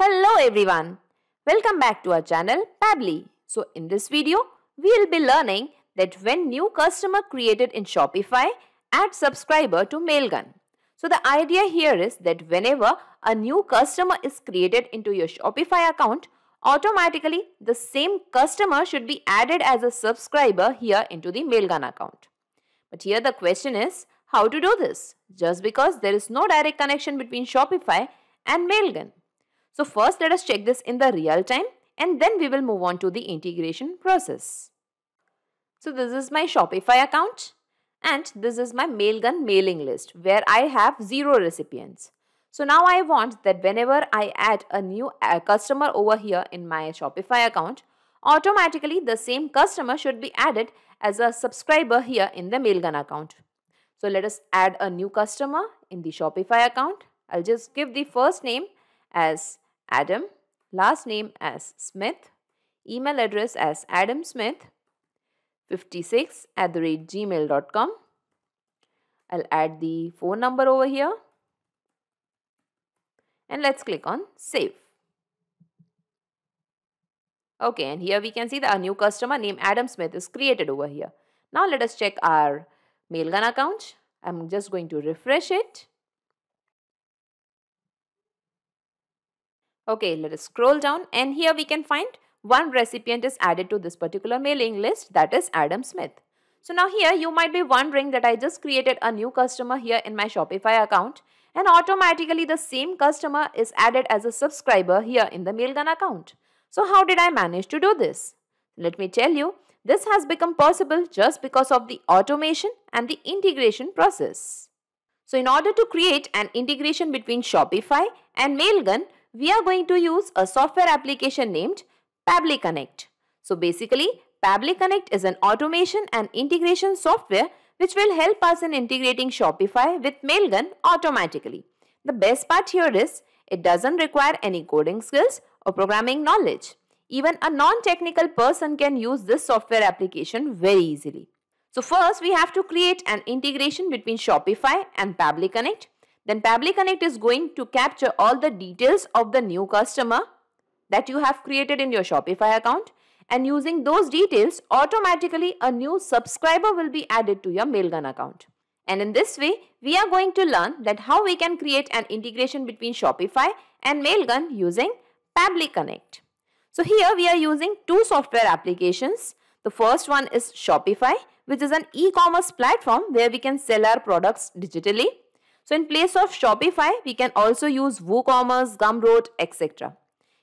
Hello everyone. Welcome back to our channel Pably. So in this video, we will be learning that when new customer created in Shopify, add subscriber to Mailgun. So the idea here is that whenever a new customer is created into your Shopify account, automatically the same customer should be added as a subscriber here into the Mailgun account. But here the question is how to do this? Just because there is no direct connection between Shopify and Mailgun. So first let us check this in the real time and then we will move on to the integration process. So this is my Shopify account and this is my Mailgun mailing list where I have zero recipients. So now I want that whenever I add a new uh, customer over here in my Shopify account, automatically the same customer should be added as a subscriber here in the Mailgun account. So let us add a new customer in the Shopify account. I'll just give the first name as Adam, last name as Smith, email address as adamsmith56 at the rate gmail.com. I'll add the phone number over here and let's click on save. Okay, and here we can see that our new customer named Adam Smith is created over here. Now let us check our Mailgun account. I'm just going to refresh it. Okay, let us scroll down and here we can find one recipient is added to this particular mailing list that is Adam Smith. So now here you might be wondering that I just created a new customer here in my Shopify account and automatically the same customer is added as a subscriber here in the Mailgun account. So how did I manage to do this? Let me tell you, this has become possible just because of the automation and the integration process. So in order to create an integration between Shopify and Mailgun, we are going to use a software application named Pably Connect. So basically, Pably Connect is an automation and integration software which will help us in integrating Shopify with Mailgun automatically. The best part here is it doesn't require any coding skills or programming knowledge. Even a non-technical person can use this software application very easily. So first we have to create an integration between Shopify and Pably Connect. Then Pabli Connect is going to capture all the details of the new customer that you have created in your Shopify account and using those details automatically a new subscriber will be added to your Mailgun account. And in this way, we are going to learn that how we can create an integration between Shopify and Mailgun using Pabli Connect. So here we are using two software applications. The first one is Shopify, which is an e-commerce platform where we can sell our products digitally. So in place of Shopify, we can also use WooCommerce, Gumroad, etc.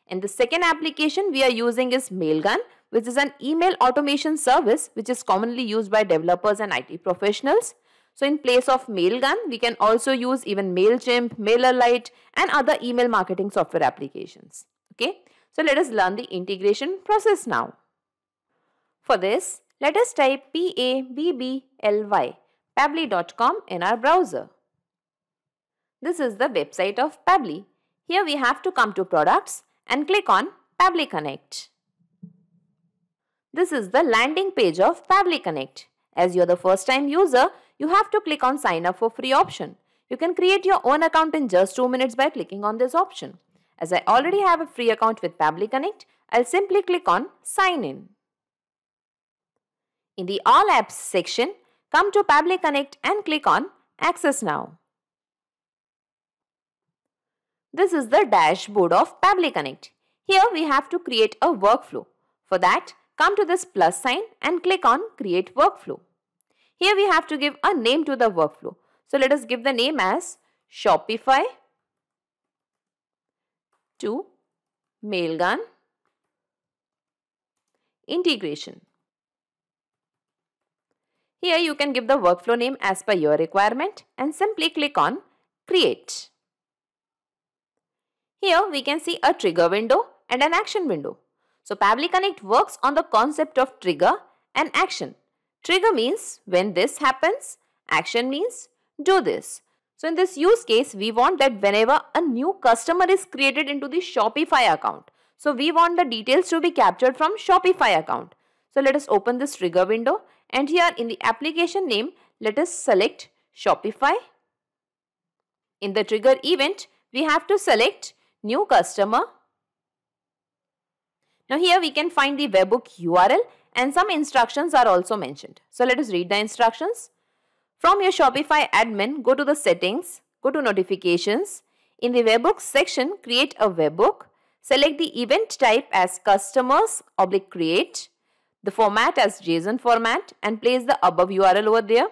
And the second application we are using is Mailgun, which is an email automation service which is commonly used by developers and IT professionals. So in place of Mailgun, we can also use even MailChimp, MailerLite and other email marketing software applications. Okay, so let us learn the integration process now. For this, let us type PABBLY, pably.com in our browser. This is the website of Pably. Here we have to come to products and click on Pably Connect. This is the landing page of Pably Connect. As you're the first time user, you have to click on sign up for free option. You can create your own account in just 2 minutes by clicking on this option. As I already have a free account with Pably Connect, I'll simply click on sign in. In the all apps section, come to Pably Connect and click on access now. This is the dashboard of Pably Connect. Here we have to create a workflow. For that, come to this plus sign and click on create workflow. Here we have to give a name to the workflow. So let us give the name as Shopify to Mailgun integration. Here you can give the workflow name as per your requirement and simply click on create. Here we can see a trigger window and an action window. So Pavli Connect works on the concept of trigger and action. Trigger means when this happens, action means do this. So in this use case, we want that whenever a new customer is created into the Shopify account. So we want the details to be captured from Shopify account. So let us open this trigger window and here in the application name, let us select Shopify. In the trigger event, we have to select new customer. Now here we can find the webhook URL and some instructions are also mentioned. So let us read the instructions. From your Shopify admin, go to the settings, go to notifications. In the webhook section, create a webhook. Select the event type as customers oblique create, the format as JSON format and place the above URL over there.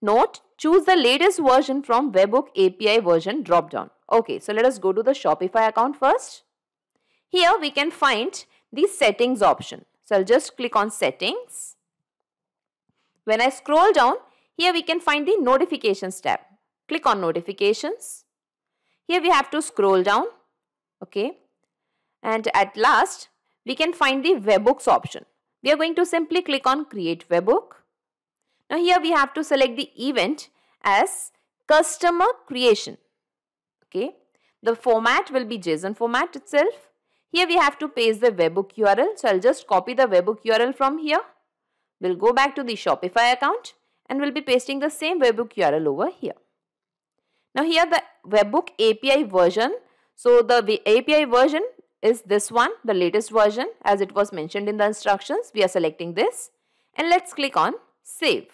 Note, Choose the latest version from Webhook API version dropdown. Okay, so let us go to the Shopify account first. Here we can find the settings option. So I'll just click on settings. When I scroll down, here we can find the notifications tab. Click on notifications. Here we have to scroll down. Okay. And at last, we can find the webhooks option. We are going to simply click on create webhook. Now here we have to select the event as customer creation. Okay. The format will be JSON format itself. Here we have to paste the webhook URL. So I'll just copy the webhook URL from here. We'll go back to the Shopify account and we'll be pasting the same webhook URL over here. Now here the webhook API version. So the API version is this one, the latest version as it was mentioned in the instructions. We are selecting this and let's click on save.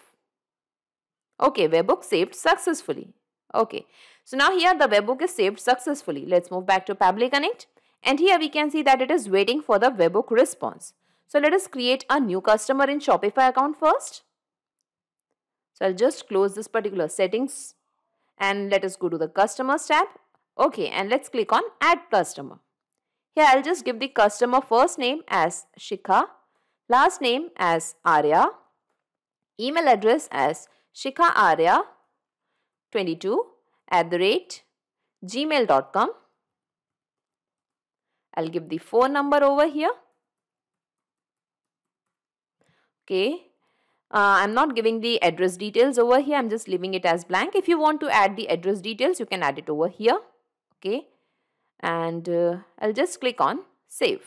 Okay, webhook saved successfully. Okay, so now here the webhook is saved successfully. Let's move back to Pabli Connect. And here we can see that it is waiting for the webhook response. So let us create a new customer in Shopify account first. So I'll just close this particular settings and let us go to the customers tab. Okay, and let's click on add customer. Here I'll just give the customer first name as Shikha, last name as Arya, email address as Shikha Arya 22 at the rate gmail.com. I'll give the phone number over here. Okay. Uh, I'm not giving the address details over here. I'm just leaving it as blank. If you want to add the address details, you can add it over here. Okay. And uh, I'll just click on save.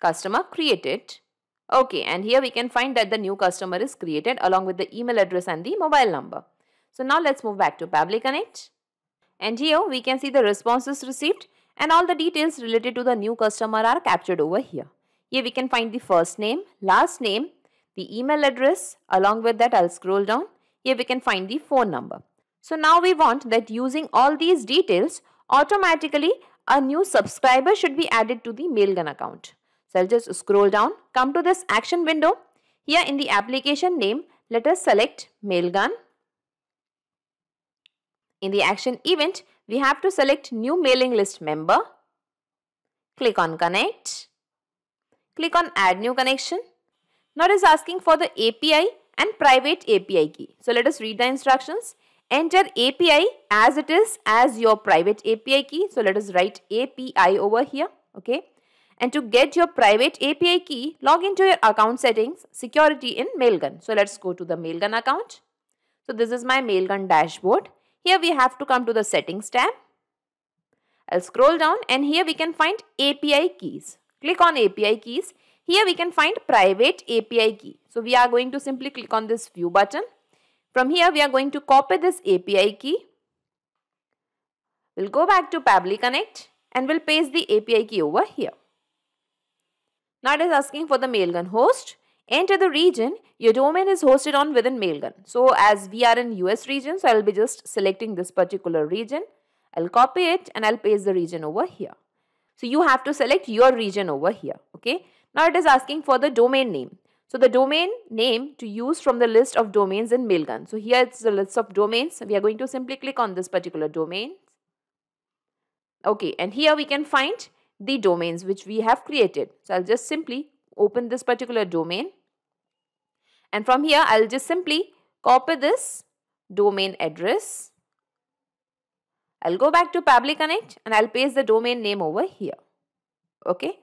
Customer created Okay, and here we can find that the new customer is created along with the email address and the mobile number. So now let's move back to Pabli Connect. And here we can see the responses received and all the details related to the new customer are captured over here. Here we can find the first name, last name, the email address. Along with that I'll scroll down. Here we can find the phone number. So now we want that using all these details, automatically a new subscriber should be added to the MailGun account. So I'll just scroll down, come to this action window. Here in the application name, let us select Mailgun. In the action event, we have to select new mailing list member. Click on connect. Click on add new connection. Now it is asking for the API and private API key. So let us read the instructions. Enter API as it is as your private API key. So let us write API over here. Okay. And to get your private API key, log into your account settings, security in Mailgun. So let's go to the Mailgun account. So this is my Mailgun dashboard. Here we have to come to the settings tab. I'll scroll down and here we can find API keys. Click on API keys. Here we can find private API key. So we are going to simply click on this view button. From here we are going to copy this API key. We'll go back to Pabli Connect and we'll paste the API key over here. Now it is asking for the Mailgun host. Enter the region your domain is hosted on within Mailgun. So as we are in US region, so I'll be just selecting this particular region. I'll copy it and I'll paste the region over here. So you have to select your region over here. Okay. Now it is asking for the domain name. So the domain name to use from the list of domains in Mailgun. So here it's the list of domains. We are going to simply click on this particular domain. Okay. And here we can find the domains which we have created. So I'll just simply open this particular domain and from here I'll just simply copy this domain address. I'll go back to Pabli Connect and I'll paste the domain name over here. Okay.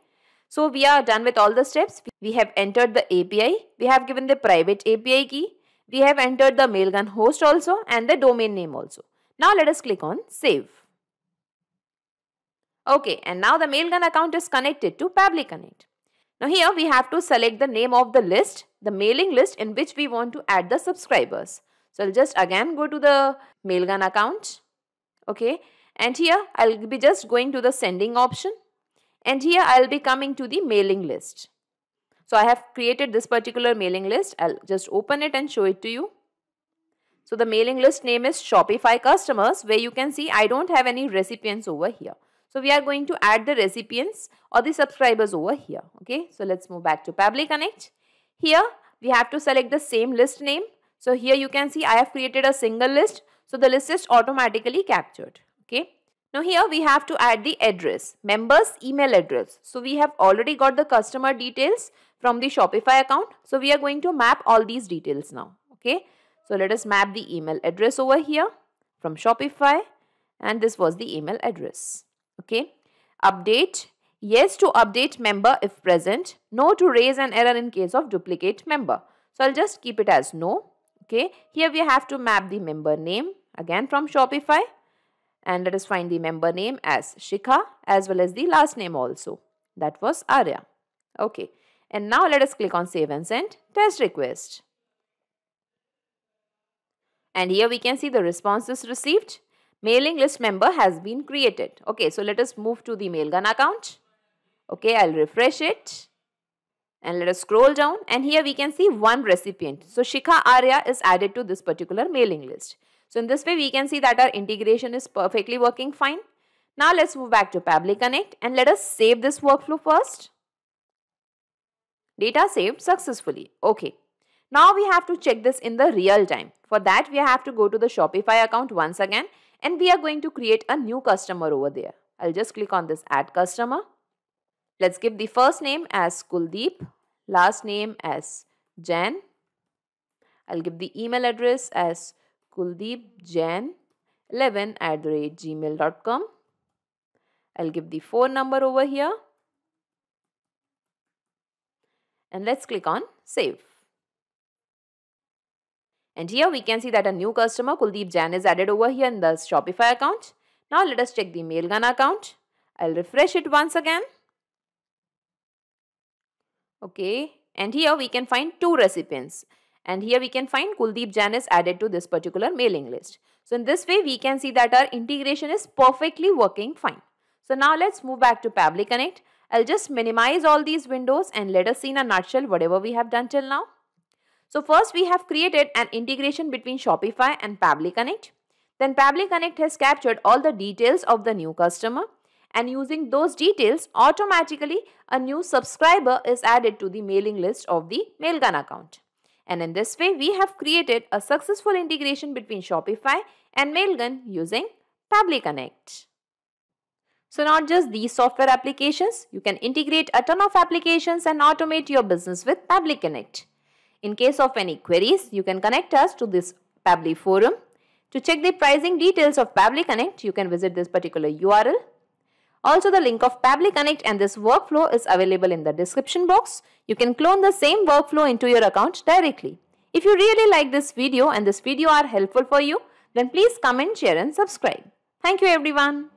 So we are done with all the steps. We have entered the API. We have given the private API key. We have entered the Mailgun host also and the domain name also. Now let us click on save. Okay, and now the Mailgun account is connected to Pabli Connect. Now here we have to select the name of the list, the mailing list in which we want to add the subscribers. So I'll just again go to the Mailgun account. Okay, and here I'll be just going to the sending option and here I'll be coming to the mailing list. So I have created this particular mailing list. I'll just open it and show it to you. So the mailing list name is Shopify customers where you can see I don't have any recipients over here. So we are going to add the recipients or the subscribers over here. Okay, so let's move back to Public Connect. Here we have to select the same list name. So here you can see I have created a single list. So the list is automatically captured. Okay. Now here we have to add the address, members email address. So we have already got the customer details from the Shopify account. So we are going to map all these details now. Okay. So let us map the email address over here from Shopify and this was the email address. Okay. Update. Yes to update member if present. No to raise an error in case of duplicate member. So I'll just keep it as no. Okay. Here we have to map the member name again from Shopify. And let us find the member name as Shikha as well as the last name also. That was Arya. Okay. And now let us click on save and send test request. And here we can see the responses received mailing list member has been created. Okay, so let us move to the Mailgun account. Okay, I'll refresh it and let us scroll down and here we can see one recipient. So Shikha Arya is added to this particular mailing list. So in this way we can see that our integration is perfectly working fine. Now let's move back to Pabli Connect and let us save this workflow first. Data saved successfully. Okay. Now we have to check this in the real time. For that we have to go to the Shopify account once again and we are going to create a new customer over there. I'll just click on this add customer. Let's give the first name as Kuldeep, last name as Jan. I'll give the email address as kuldeepjan11 at the rate gmail.com. I'll give the phone number over here. And let's click on save. And here we can see that a new customer Kuldeep Jain is added over here in the Shopify account. Now let us check the Mailgun account. I'll refresh it once again. Okay. And here we can find two recipients. And here we can find Kuldeep Jain is added to this particular mailing list. So in this way we can see that our integration is perfectly working fine. So now let's move back to Pabli Connect. I'll just minimize all these windows and let us see in a nutshell whatever we have done till now. So first we have created an integration between Shopify and Pabli Connect. Then Pabli Connect has captured all the details of the new customer and using those details automatically a new subscriber is added to the mailing list of the Mailgun account. And in this way we have created a successful integration between Shopify and Mailgun using Pabli Connect. So not just these software applications, you can integrate a ton of applications and automate your business with Pabli Connect. In case of any queries, you can connect us to this Pabli forum. To check the pricing details of Pabli Connect, you can visit this particular URL. Also, the link of Pabli Connect and this workflow is available in the description box. You can clone the same workflow into your account directly. If you really like this video and this video are helpful for you, then please comment, share and subscribe. Thank you everyone.